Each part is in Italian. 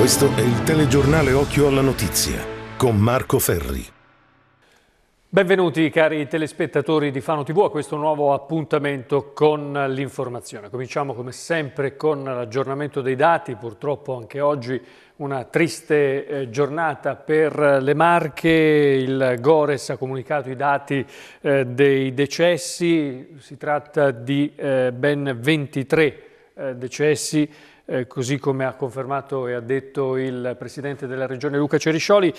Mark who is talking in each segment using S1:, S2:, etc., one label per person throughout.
S1: Questo è il telegiornale Occhio alla Notizia con Marco Ferri. Benvenuti cari telespettatori di Fano TV a questo nuovo appuntamento con l'informazione. Cominciamo come sempre con l'aggiornamento dei dati, purtroppo anche oggi una triste eh, giornata per le Marche, il Gores ha comunicato i dati eh, dei decessi, si tratta di eh, ben 23 decessi eh, così come ha confermato e ha detto il Presidente della Regione Luca Ceriscioli,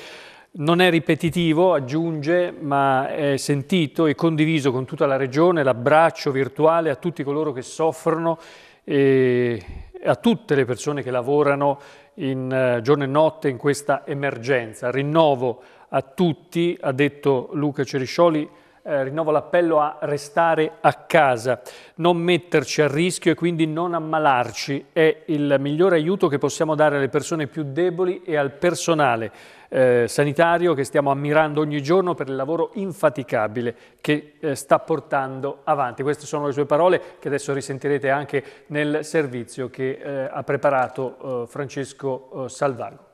S1: non è ripetitivo, aggiunge, ma è sentito e condiviso con tutta la Regione l'abbraccio virtuale a tutti coloro che soffrono e a tutte le persone che lavorano in eh, giorno e notte in questa emergenza. Rinnovo a tutti, ha detto Luca Ceriscioli, eh, rinnovo l'appello a restare a casa, non metterci a rischio e quindi non ammalarci. È il migliore aiuto che possiamo dare alle persone più deboli e al personale eh, sanitario che stiamo ammirando ogni giorno per il lavoro infaticabile che eh, sta portando avanti. Queste sono le sue parole che adesso risentirete anche nel servizio che eh, ha preparato eh, Francesco eh, Salvago.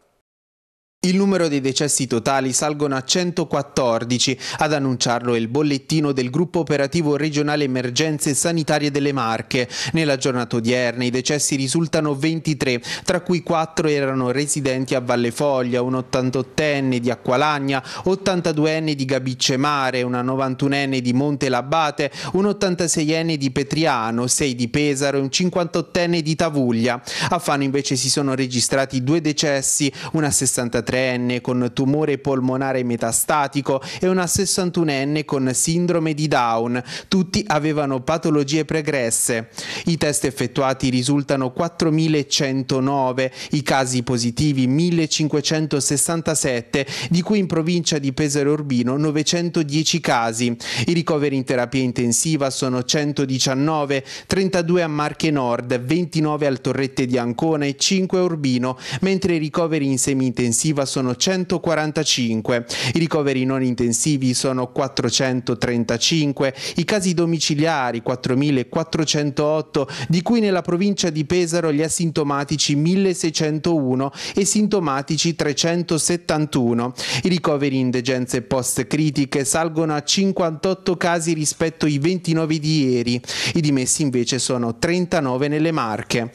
S2: Il numero dei decessi totali salgono a 114, ad annunciarlo è il bollettino del gruppo operativo regionale emergenze sanitarie delle Marche. Nella giornata odierna i decessi risultano 23, tra cui 4 erano residenti a Valle Foglia, un 88enne di Acqualagna, 82enne di Gabiccemare, una 91enne di Monte Labbate, un 86enne di Petriano, 6 di Pesaro e un 58enne di Tavuglia. A Fano invece si sono registrati due decessi, una 63 43enne con tumore polmonare metastatico e una 61enne con sindrome di Down. Tutti avevano patologie pregresse. I test effettuati risultano 4.109, i casi positivi 1.567, di cui in provincia di Pesaro Urbino 910 casi. I ricoveri in terapia intensiva sono 119, 32 a Marche Nord, 29 al Torrette di Ancona e 5 a Urbino, mentre i ricoveri in semi-intensiva sono 145, i ricoveri non intensivi sono 435, i casi domiciliari 4408, di cui nella provincia di Pesaro gli asintomatici 1601 e sintomatici 371. I ricoveri in degenze post-critiche salgono a 58 casi rispetto ai 29 di ieri, i dimessi invece sono 39 nelle Marche.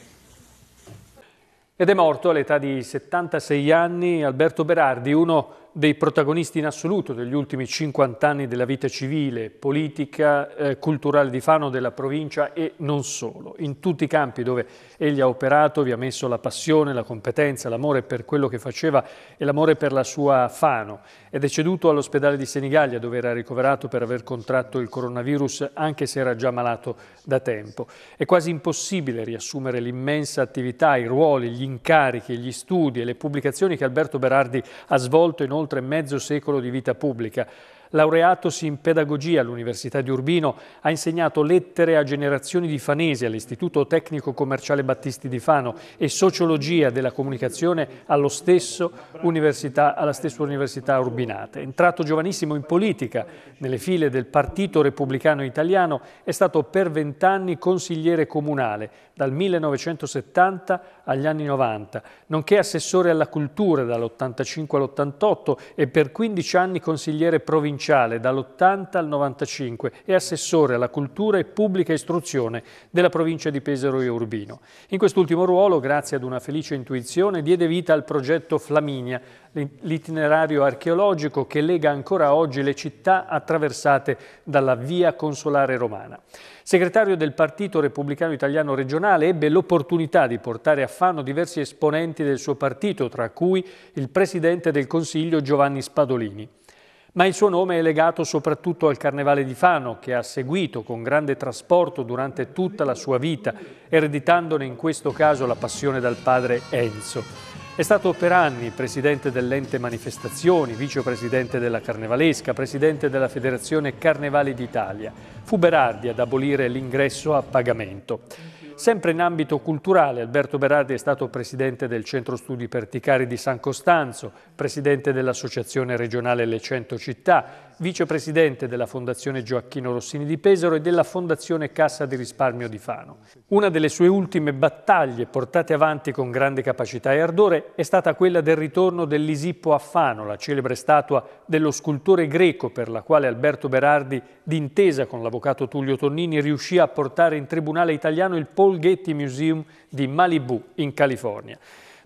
S1: Ed è morto all'età di 76 anni Alberto Berardi, uno dei protagonisti in assoluto degli ultimi 50 anni della vita civile, politica, eh, culturale di Fano, della provincia e non solo. In tutti i campi dove egli ha operato vi ha messo la passione, la competenza, l'amore per quello che faceva e l'amore per la sua Fano. È deceduto all'ospedale di Senigallia dove era ricoverato per aver contratto il coronavirus anche se era già malato da tempo. È quasi impossibile riassumere l'immensa attività, i ruoli, gli incarichi, gli studi e le pubblicazioni che Alberto Berardi ha svolto in oltre oltre mezzo secolo di vita pubblica. Laureatosi in pedagogia all'Università di Urbino, ha insegnato lettere a generazioni di fanesi all'Istituto Tecnico Commerciale Battisti di Fano e sociologia della comunicazione alla stessa Università Urbinata. Entrato giovanissimo in politica, nelle file del Partito Repubblicano Italiano, è stato per vent'anni consigliere comunale, dal 1970 agli anni 90, nonché assessore alla cultura dall'85 all'88 e per 15 anni consigliere provinciale provinciale dall'80 al 95 e assessore alla cultura e pubblica istruzione della provincia di Pesaro e Urbino. In quest'ultimo ruolo, grazie ad una felice intuizione, diede vita al progetto Flaminia, l'itinerario archeologico che lega ancora oggi le città attraversate dalla via consolare romana. Segretario del Partito Repubblicano Italiano regionale, ebbe l'opportunità di portare a Fano diversi esponenti del suo partito, tra cui il Presidente del Consiglio Giovanni Spadolini ma il suo nome è legato soprattutto al Carnevale di Fano, che ha seguito con grande trasporto durante tutta la sua vita, ereditandone in questo caso la passione dal padre Enzo. È stato per anni presidente dell'ente manifestazioni, vicepresidente della Carnevalesca, presidente della Federazione Carnevali d'Italia. Fu Berardi ad abolire l'ingresso a pagamento. Sempre in ambito culturale, Alberto Berardi è stato presidente del Centro Studi Perticari di San Costanzo, presidente dell'Associazione Regionale Le 100 Città, vicepresidente della Fondazione Gioacchino Rossini di Pesaro e della Fondazione Cassa di Risparmio di Fano. Una delle sue ultime battaglie portate avanti con grande capacità e ardore è stata quella del ritorno dell'Isippo a Fano, la celebre statua dello scultore greco per la quale Alberto Berardi, d'intesa con l'avvocato Tullio Tonnini, riuscì a portare in tribunale italiano il Paul Getty Museum di Malibu, in California.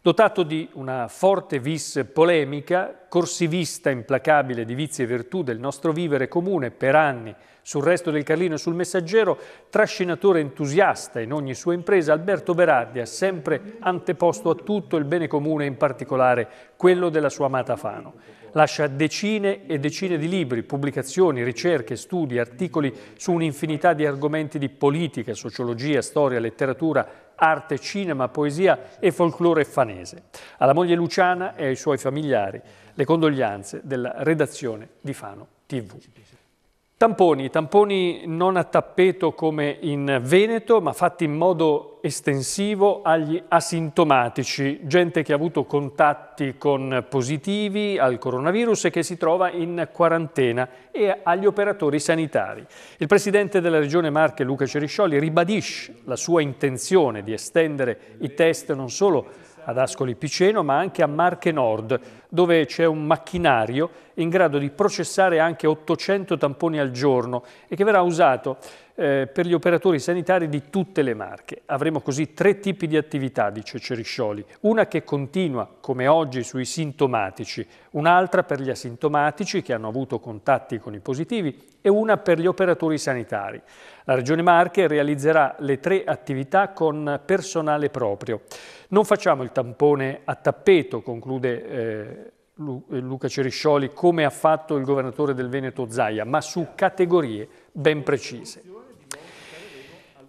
S1: Dotato di una forte vis polemica, corsivista implacabile di vizi e virtù del nostro vivere comune per anni sul resto del Carlino e sul Messaggero, trascinatore entusiasta in ogni sua impresa, Alberto Berardi ha sempre anteposto a tutto il bene comune, in particolare quello della sua amata Fano. Lascia decine e decine di libri, pubblicazioni, ricerche, studi, articoli su un'infinità di argomenti di politica, sociologia, storia, letteratura, arte, cinema, poesia e folklore fanese. Alla moglie Luciana e ai suoi familiari le condoglianze della redazione di Fano TV. Tamponi, tamponi non a tappeto come in Veneto, ma fatti in modo estensivo agli asintomatici, gente che ha avuto contatti con positivi al coronavirus e che si trova in quarantena e agli operatori sanitari. Il presidente della Regione Marche, Luca Ceriscioli, ribadisce la sua intenzione di estendere i test non solo ad Ascoli Piceno ma anche a Marche Nord, dove c'è un macchinario in grado di processare anche 800 tamponi al giorno e che verrà usato eh, per gli operatori sanitari di tutte le marche. Avremo così tre tipi di attività, dice Ceriscioli, una che continua, come oggi, sui sintomatici, un'altra per gli asintomatici che hanno avuto contatti con i positivi e una per gli operatori sanitari. La Regione Marche realizzerà le tre attività con personale proprio. Non facciamo il tampone a tappeto, conclude eh, Luca Ceriscioli, come ha fatto il governatore del Veneto Zaia, ma su categorie ben precise.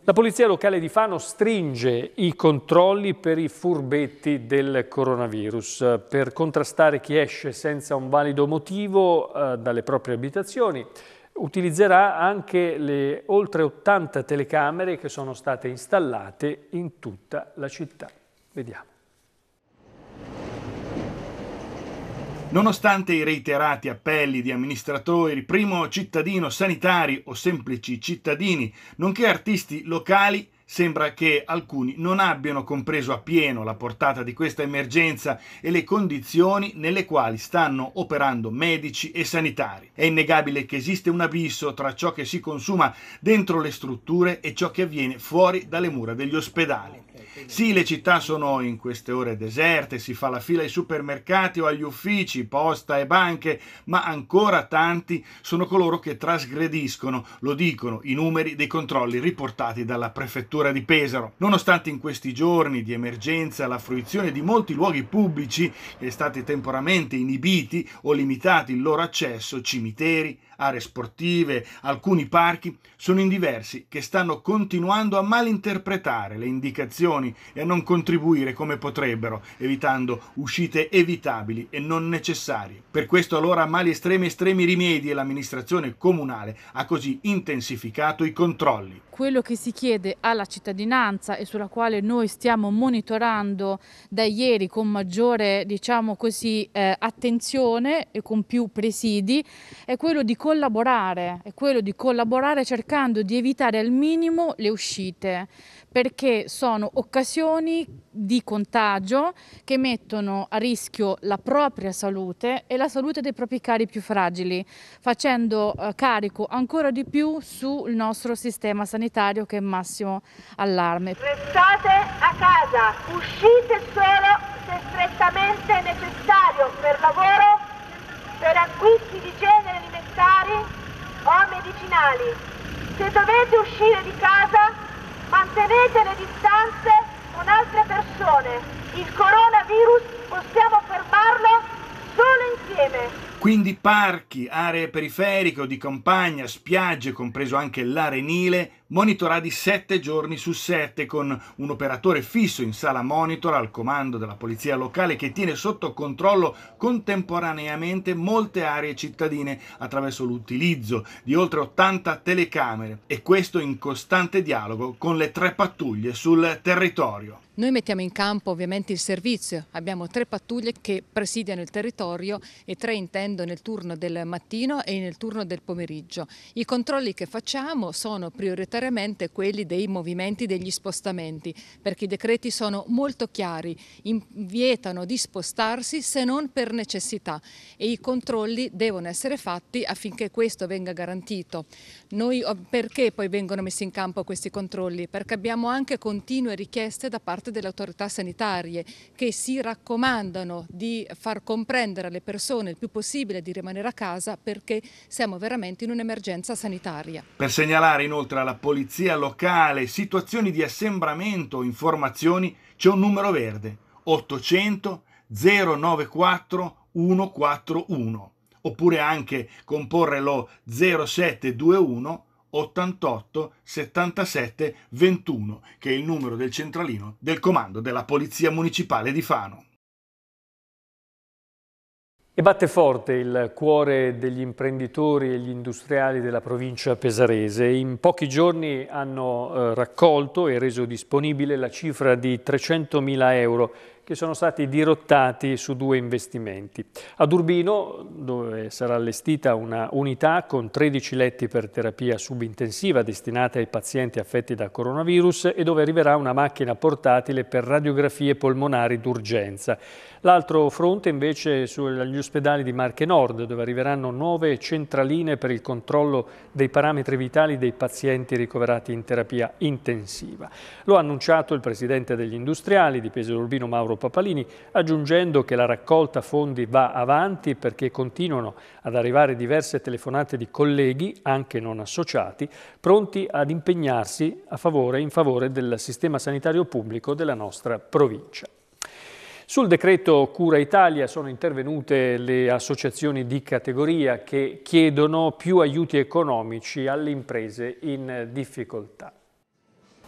S1: La polizia locale di Fano stringe i controlli per i furbetti del coronavirus eh, per contrastare chi esce senza un valido motivo eh, dalle proprie abitazioni. Utilizzerà anche le oltre 80 telecamere che sono state installate in tutta la città. Vediamo.
S3: Nonostante i reiterati appelli di amministratori, primo cittadino sanitari o semplici cittadini, nonché artisti locali, sembra che alcuni non abbiano compreso appieno la portata di questa emergenza e le condizioni nelle quali stanno operando medici e sanitari. È innegabile che esiste un abisso tra ciò che si consuma dentro le strutture e ciò che avviene fuori dalle mura degli ospedali. Sì, le città sono in queste ore deserte, si fa la fila ai supermercati o agli uffici, posta e banche, ma ancora tanti sono coloro che trasgrediscono, lo dicono i numeri dei controlli riportati dalla prefettura di Pesaro. Nonostante in questi giorni di emergenza la fruizione di molti luoghi pubblici è stati temporaneamente inibiti o limitati il loro accesso, cimiteri, aree sportive, alcuni parchi sono in diversi che stanno continuando a malinterpretare le indicazioni e a non contribuire come potrebbero, evitando uscite evitabili e non necessarie. Per questo allora a mali estremi estremi rimedi e l'amministrazione comunale ha così intensificato i controlli.
S4: Quello che si chiede alla cittadinanza e sulla quale noi stiamo monitorando da ieri con maggiore diciamo così, eh, attenzione e con più presidi è quello di collaborare, è quello di collaborare cercando di evitare al minimo le uscite, perché sono occasioni di contagio che mettono a rischio la propria salute e la salute dei propri cari più fragili, facendo eh, carico ancora di più sul nostro sistema sanitario che è massimo allarme. Restate a casa, uscite solo se strettamente necessario per lavoro, per acquisti di genere alimentari o medicinali. Se dovete uscire di casa, mantenete le distanze con altre persone. Il coronavirus possiamo fermarlo solo insieme.
S3: Quindi parchi, aree periferiche o di campagna, spiagge, compreso anche l'arenile, monitorati 7 giorni su 7 con un operatore fisso in sala monitor al comando della polizia locale che tiene sotto controllo contemporaneamente molte aree cittadine attraverso l'utilizzo di oltre 80 telecamere e questo in costante dialogo con le tre pattuglie sul territorio.
S4: Noi mettiamo in campo ovviamente il servizio, abbiamo tre pattuglie che presidiano il territorio e tre intendo nel turno del mattino e nel turno del pomeriggio. I controlli che facciamo sono prioritariamente volontariamente quelli dei movimenti degli spostamenti, perché i decreti sono molto chiari, vietano di spostarsi se non per necessità e i controlli devono essere fatti affinché questo venga garantito. Noi, perché poi vengono messi in campo questi controlli? Perché abbiamo anche continue richieste da parte delle autorità sanitarie che si raccomandano di far comprendere alle persone il più possibile di rimanere a casa perché siamo veramente in un'emergenza sanitaria.
S3: Per segnalare inoltre alla polizia locale, situazioni di assembramento o informazioni, c'è un numero verde 800 094 141 oppure anche comporre lo 0721 88 77 21 che è il numero del centralino del comando della Polizia Municipale di Fano.
S1: E batte forte il cuore degli imprenditori e gli industriali della provincia pesarese. In pochi giorni hanno eh, raccolto e reso disponibile la cifra di 300.000 euro che sono stati dirottati su due investimenti. Ad Urbino, dove sarà allestita una unità con 13 letti per terapia subintensiva destinata ai pazienti affetti da coronavirus e dove arriverà una macchina portatile per radiografie polmonari d'urgenza. L'altro fronte invece è sugli ospedali di Marche Nord, dove arriveranno nuove centraline per il controllo dei parametri vitali dei pazienti ricoverati in terapia intensiva. Lo ha annunciato il presidente degli industriali di Peso Urbino Mauro Papalini, aggiungendo che la raccolta fondi va avanti perché continuano ad arrivare diverse telefonate di colleghi, anche non associati, pronti ad impegnarsi a favore, in favore del sistema sanitario pubblico della nostra provincia. Sul decreto Cura Italia sono intervenute le associazioni di categoria che chiedono più aiuti economici alle imprese in difficoltà.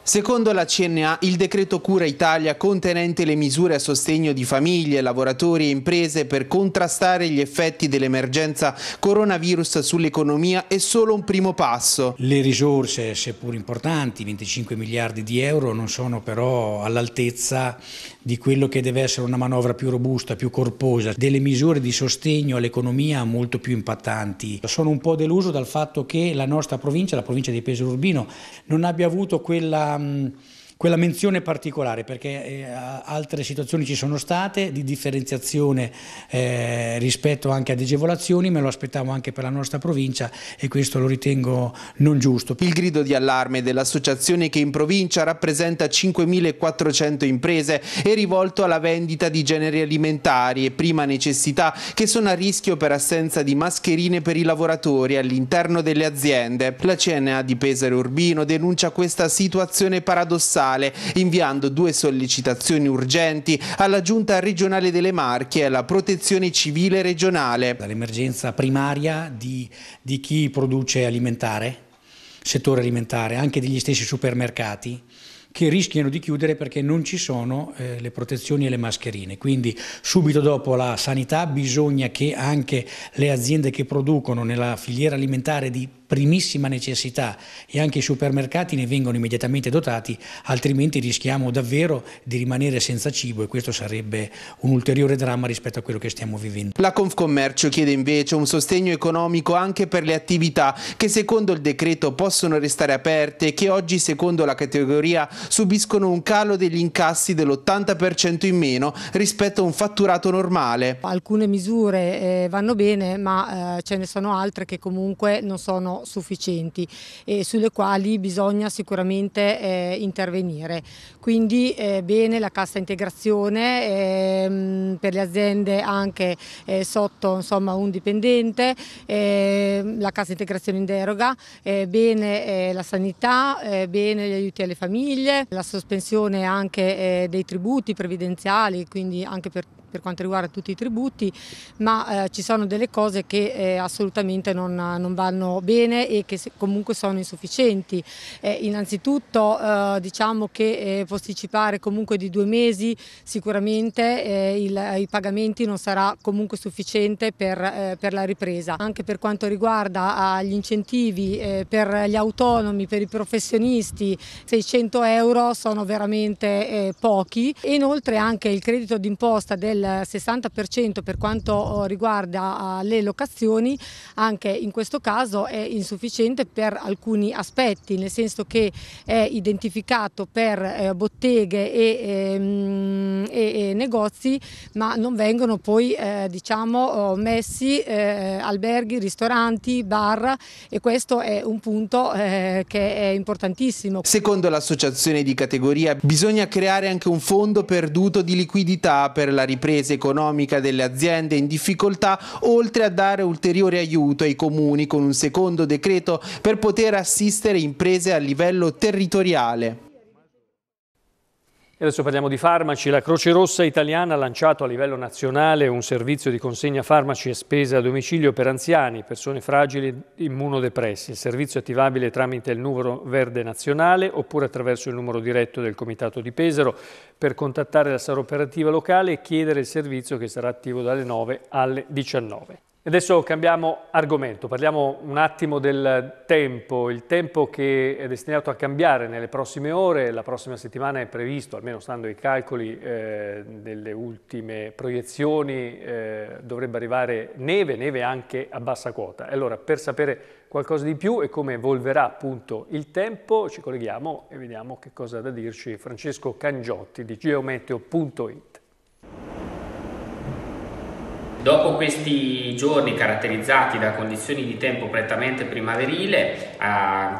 S2: Secondo la CNA, il decreto Cura Italia contenente le misure a sostegno di famiglie, lavoratori e imprese per contrastare gli effetti dell'emergenza coronavirus sull'economia è solo un primo passo. Le
S5: risorse, seppur importanti, 25 miliardi di euro, non sono però all'altezza di quello che deve essere una manovra più robusta, più corposa, delle misure di sostegno all'economia molto più impattanti. Sono un po' deluso dal fatto che la nostra provincia, la provincia di Pesaro Urbino, non abbia avuto quella um, quella menzione particolare perché eh, altre situazioni ci sono state di differenziazione eh, rispetto anche ad agevolazioni, me lo aspettavo anche per la nostra provincia e questo lo ritengo non giusto.
S2: Il grido di allarme dell'associazione che in provincia rappresenta 5.400 imprese è rivolto alla vendita di generi alimentari e prima necessità che sono a rischio per assenza di mascherine per i lavoratori all'interno delle aziende. La CNA di Pesaro Urbino denuncia questa situazione paradossale Statale, inviando due sollecitazioni urgenti alla Giunta regionale delle Marche e alla Protezione Civile regionale. L'emergenza primaria di, di chi produce alimentare,
S5: settore alimentare, anche degli stessi supermercati, che rischiano di chiudere perché non ci sono eh, le protezioni e le mascherine. Quindi subito dopo la sanità bisogna che anche le aziende che producono nella filiera alimentare di primissima necessità e anche i supermercati ne vengono immediatamente dotati, altrimenti rischiamo davvero di rimanere senza cibo e questo sarebbe un ulteriore dramma rispetto a quello che stiamo vivendo.
S2: La Confcommercio chiede invece un sostegno economico anche per le attività che secondo il decreto possono restare aperte e che oggi secondo la categoria subiscono un calo degli incassi dell'80% in meno rispetto a un fatturato normale.
S4: Alcune misure eh, vanno bene ma eh, ce ne sono altre che comunque non sono sufficienti e sulle quali bisogna sicuramente eh, intervenire. Quindi eh, bene la cassa integrazione ehm, per le aziende anche eh, sotto insomma, un dipendente, ehm, la cassa integrazione in deroga, eh, bene eh, la sanità, eh, bene gli aiuti alle famiglie, la sospensione anche dei tributi previdenziali, quindi anche per per quanto riguarda tutti i tributi, ma eh, ci sono delle cose che eh, assolutamente non, non, vanno bene e che comunque sono insufficienti. Eh, innanzitutto eh, diciamo che eh, posticipare comunque di due mesi sicuramente eh, il, i pagamenti non sarà comunque sufficiente per, per, la ripresa. Anche per quanto riguarda gli incentivi per gli autonomi, per i professionisti, 600 euro sono veramente pochi e inoltre anche il credito d'imposta del del 60% per quanto oh, riguarda ah, le locazioni, anche in questo caso è insufficiente per alcuni aspetti, nel senso che è identificato per eh, botteghe e, ehm, e, e negozi, ma non vengono poi eh, diciamo, oh, messi eh, alberghi, ristoranti, bar e questo è un punto eh, che è importantissimo.
S2: Secondo l'associazione di categoria bisogna creare anche un fondo perduto di liquidità per la ripresa ripresa economica delle aziende in difficoltà, oltre a dare ulteriore aiuto ai comuni con un secondo decreto per poter assistere imprese a livello territoriale.
S1: E adesso parliamo di farmaci. La Croce Rossa italiana ha lanciato a livello nazionale un servizio di consegna farmaci e spese a domicilio per anziani, persone fragili e immunodepressi. Il servizio è attivabile tramite il numero verde nazionale oppure attraverso il numero diretto del Comitato di Pesaro per contattare la sala operativa locale e chiedere il servizio che sarà attivo dalle 9 alle 19. Adesso cambiamo argomento, parliamo un attimo del tempo, il tempo che è destinato a cambiare nelle prossime ore, la prossima settimana è previsto, almeno stando ai calcoli eh, delle ultime proiezioni, eh, dovrebbe arrivare neve, neve anche a bassa quota. Allora, per sapere qualcosa di più e come evolverà appunto il tempo, ci colleghiamo e vediamo che cosa ha da dirci Francesco Cangiotti di geometeo.it.
S6: Dopo questi giorni caratterizzati da condizioni di tempo prettamente primaverile, eh,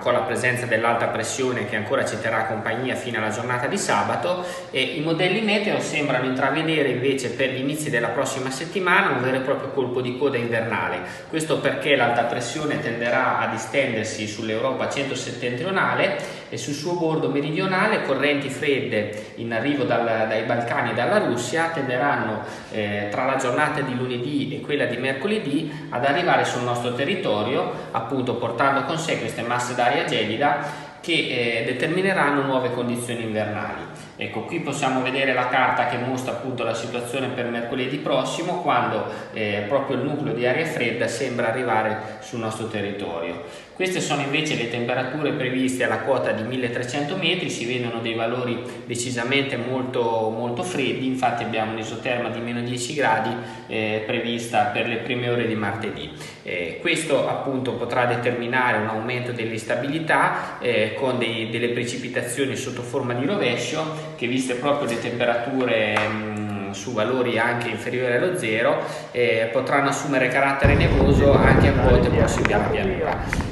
S6: con la presenza dell'alta pressione che ancora ci terrà compagnia fino alla giornata di sabato, eh, i modelli meteo sembrano intravedere invece per gli inizi della prossima settimana un vero e proprio colpo di coda invernale. Questo perché l'alta pressione tenderà a distendersi sull'Europa centro-settentrionale e sul suo bordo meridionale correnti fredde in arrivo dal, dai Balcani e dalla Russia tenderanno eh, tra la giornata di lunedì e quella di mercoledì ad arrivare sul nostro territorio, appunto portando con sé queste masse d'aria gelida che eh, determineranno nuove condizioni invernali. Ecco, qui possiamo vedere la carta che mostra appunto la situazione per mercoledì prossimo quando eh, proprio il nucleo di aria fredda sembra arrivare sul nostro territorio. Queste sono invece le temperature previste alla quota di 1300 metri, si vedono dei valori decisamente molto, molto freddi, infatti abbiamo un'isoterma di meno 10 gradi eh, prevista per le prime ore di martedì. Eh, questo appunto potrà determinare un aumento dell'instabilità eh, con dei, delle precipitazioni sotto forma di rovescio che viste proprio le temperature mm, su valori anche inferiori allo zero eh, potranno assumere carattere nevoso anche a volte possibili alla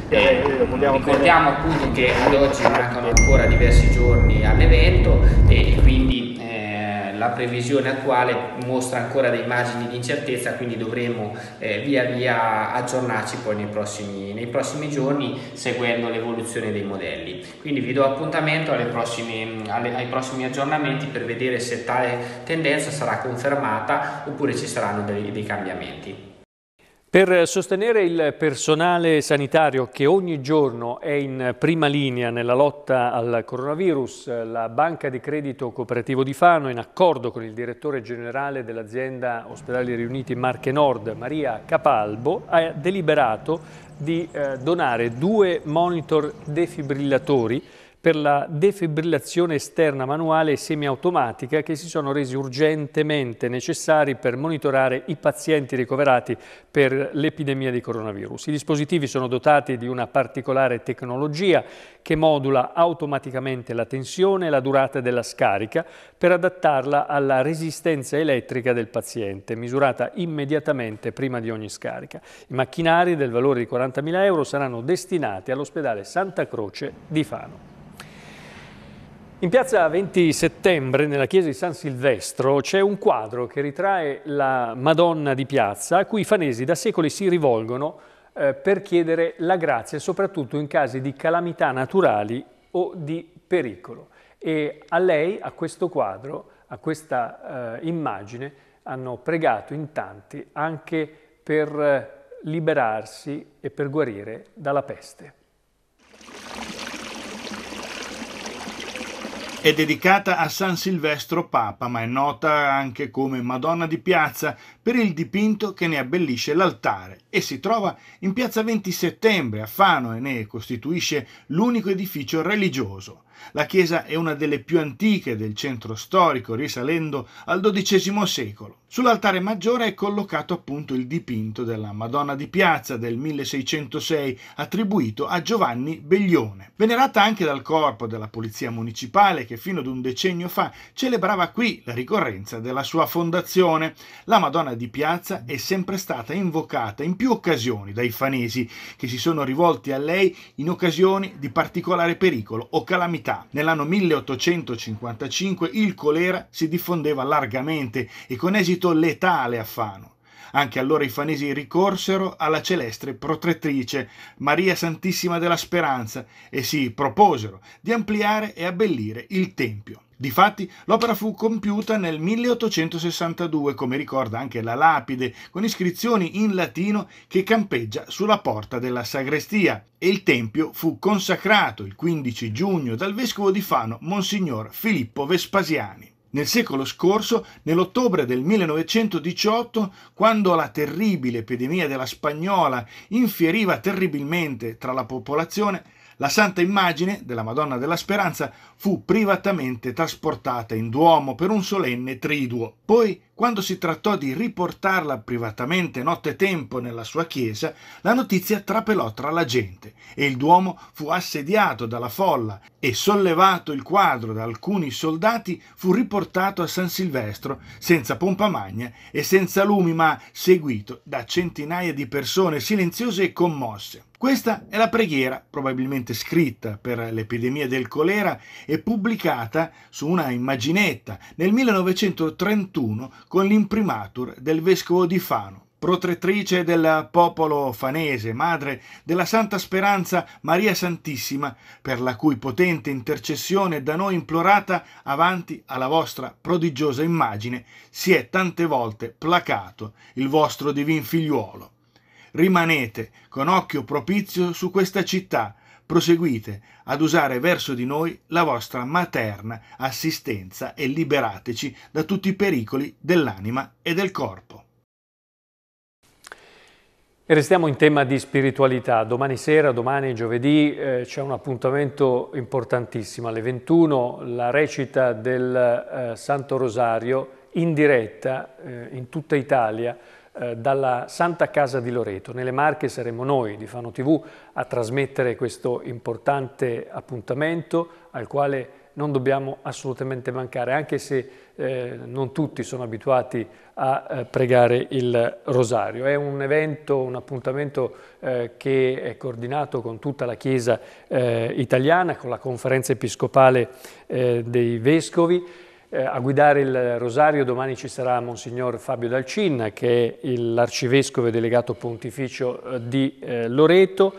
S6: eh, pianura. ricordiamo appunto che ad oggi mancano ancora diversi giorni all'evento eh, e quindi la previsione attuale mostra ancora dei margini di incertezza, quindi dovremo eh, via via aggiornarci poi nei prossimi, nei prossimi giorni seguendo l'evoluzione dei modelli. Quindi vi do appuntamento prossime, alle, ai prossimi aggiornamenti per vedere se tale tendenza sarà confermata oppure ci saranno dei, dei cambiamenti.
S1: Per sostenere il personale sanitario che ogni giorno è in prima linea nella lotta al coronavirus, la Banca di Credito Cooperativo di Fano, in accordo con il direttore generale dell'azienda Ospedali Riuniti Marche Nord, Maria Capalbo, ha deliberato di eh, donare due monitor defibrillatori per la defibrillazione esterna manuale e semiautomatica che si sono resi urgentemente necessari per monitorare i pazienti ricoverati per l'epidemia di coronavirus. I dispositivi sono dotati di una particolare tecnologia che modula automaticamente la tensione e la durata della scarica per adattarla alla resistenza elettrica del paziente, misurata immediatamente prima di ogni scarica. I macchinari del valore di 40.000 euro saranno destinati all'ospedale Santa Croce di Fano. In piazza 20 settembre, nella chiesa di San Silvestro, c'è un quadro che ritrae la Madonna di piazza a cui i fanesi da secoli si rivolgono eh, per chiedere la grazia, soprattutto in casi di calamità naturali o di pericolo. E a lei, a questo quadro, a questa eh, immagine, hanno pregato in tanti anche per eh, liberarsi e per guarire dalla peste. È
S3: dedicata a San Silvestro Papa, ma è nota anche come Madonna di Piazza per il dipinto che ne abbellisce l'altare e si trova in piazza 20 settembre a Fano e ne costituisce l'unico edificio religioso. La chiesa è una delle più antiche del centro storico, risalendo al XII secolo. Sull'altare maggiore è collocato appunto il dipinto della Madonna di Piazza del 1606, attribuito a Giovanni Beglione. Venerata anche dal corpo della polizia municipale che fino ad un decennio fa celebrava qui la ricorrenza della sua fondazione, la Madonna di Piazza è sempre stata invocata in più occasioni dai fanesi che si sono rivolti a lei in occasioni di particolare pericolo o calamità città. Nell'anno 1855 il colera si diffondeva largamente e con esito letale a Fano. Anche allora i fanesi ricorsero alla celeste protettrice Maria Santissima della Speranza e si proposero di ampliare e abbellire il Tempio. Difatti, l'opera fu compiuta nel 1862, come ricorda anche la lapide, con iscrizioni in latino che campeggia sulla porta della sagrestia, e il tempio fu consacrato il 15 giugno dal vescovo di Fano Monsignor Filippo Vespasiani. Nel secolo scorso, nell'ottobre del 1918, quando la terribile epidemia della spagnola infieriva terribilmente tra la popolazione, la santa immagine della Madonna della Speranza fu privatamente trasportata in Duomo per un solenne triduo. Poi, quando si trattò di riportarla privatamente nottetempo nella sua chiesa, la notizia trapelò tra la gente e il Duomo fu assediato dalla folla e sollevato il quadro da alcuni soldati fu riportato a San Silvestro senza pompa magna e senza lumi ma seguito da centinaia di persone silenziose e commosse. Questa è la preghiera, probabilmente scritta per l'epidemia del colera e pubblicata su una immaginetta nel 1931 con l'imprimatur del vescovo di Fano protettrice del popolo fanese, madre della Santa Speranza Maria Santissima, per la cui potente intercessione da noi implorata avanti alla vostra prodigiosa immagine si è tante volte placato il vostro divin figliuolo. Rimanete con occhio propizio su questa città, proseguite ad usare verso di noi la vostra materna assistenza e liberateci da tutti i pericoli dell'anima e del corpo.
S1: E restiamo in tema di spiritualità. Domani sera, domani giovedì, eh, c'è un appuntamento importantissimo. Alle 21 la recita del eh, Santo Rosario in diretta eh, in tutta Italia eh, dalla Santa Casa di Loreto. Nelle Marche saremo noi di Fano TV a trasmettere questo importante appuntamento al quale non dobbiamo assolutamente mancare, anche se eh, non tutti sono abituati a eh, pregare il rosario. È un evento, un appuntamento eh, che è coordinato con tutta la Chiesa eh, italiana, con la conferenza episcopale eh, dei Vescovi, eh, a guidare il rosario domani ci sarà Monsignor Fabio Dalcin, che è l'arcivescovo e delegato pontificio eh, di eh, Loreto.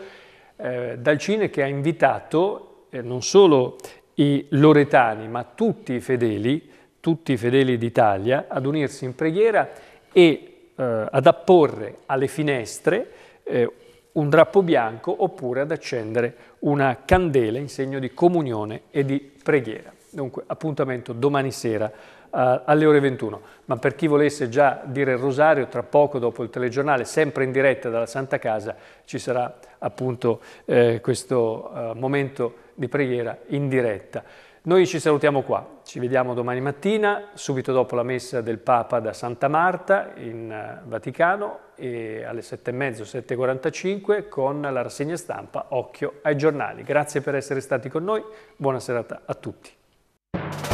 S1: Eh, Dalcin che ha invitato eh, non solo i loretani, ma tutti i fedeli, tutti i fedeli d'Italia, ad unirsi in preghiera e eh, ad apporre alle finestre un drappo bianco oppure ad accendere una candela in segno di comunione e di preghiera. Dunque, appuntamento domani sera uh, alle ore 21. Ma per chi volesse già dire il rosario, tra poco dopo il telegiornale, sempre in diretta dalla Santa Casa, ci sarà appunto eh, questo uh, momento di preghiera in diretta. Noi ci salutiamo qua, ci vediamo domani mattina, subito dopo la messa del Papa da Santa Marta in eh, Vaticano alle 7.30, 7.45 con la rassegna stampa Occhio ai giornali. Grazie per essere stati con noi, buona serata a tutti. you